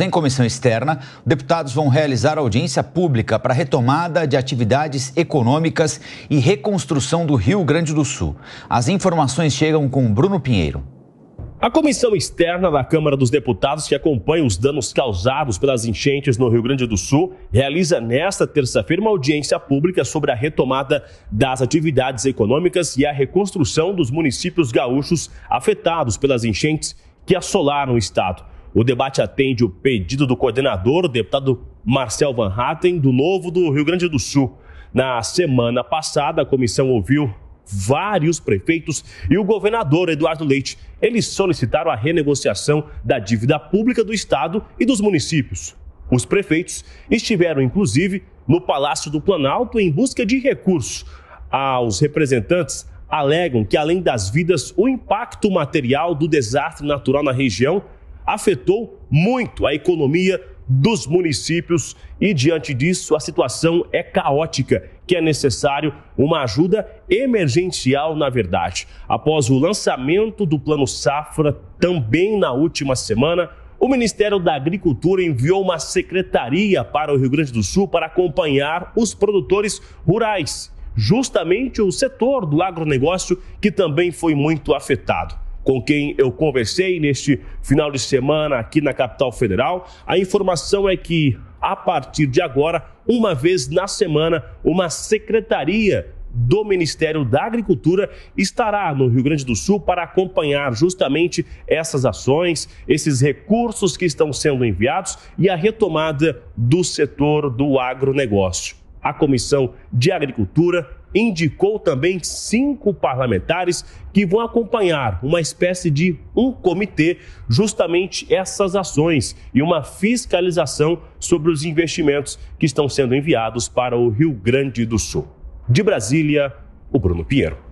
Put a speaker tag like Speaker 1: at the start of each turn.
Speaker 1: em comissão externa, deputados vão realizar audiência pública para retomada de atividades econômicas e reconstrução do Rio Grande do Sul. As informações chegam com Bruno Pinheiro. A comissão externa da Câmara dos Deputados, que acompanha os danos causados pelas enchentes no Rio Grande do Sul, realiza nesta terça-feira uma audiência pública sobre a retomada das atividades econômicas e a reconstrução dos municípios gaúchos afetados pelas enchentes que assolaram o estado. O debate atende o pedido do coordenador, o deputado Marcel Van Hatten, do Novo do Rio Grande do Sul. Na semana passada, a comissão ouviu vários prefeitos e o governador Eduardo Leite. Eles solicitaram a renegociação da dívida pública do estado e dos municípios. Os prefeitos estiveram, inclusive, no Palácio do Planalto em busca de recursos. Aos representantes alegam que, além das vidas, o impacto material do desastre natural na região afetou muito a economia dos municípios e, diante disso, a situação é caótica, que é necessário uma ajuda emergencial, na verdade. Após o lançamento do Plano Safra, também na última semana, o Ministério da Agricultura enviou uma secretaria para o Rio Grande do Sul para acompanhar os produtores rurais, justamente o setor do agronegócio que também foi muito afetado com quem eu conversei neste final de semana aqui na capital federal. A informação é que, a partir de agora, uma vez na semana, uma secretaria do Ministério da Agricultura estará no Rio Grande do Sul para acompanhar justamente essas ações, esses recursos que estão sendo enviados e a retomada do setor do agronegócio. A Comissão de Agricultura indicou também cinco parlamentares que vão acompanhar uma espécie de um comitê justamente essas ações e uma fiscalização sobre os investimentos que estão sendo enviados para o Rio Grande do Sul. De Brasília, o Bruno Pinheiro.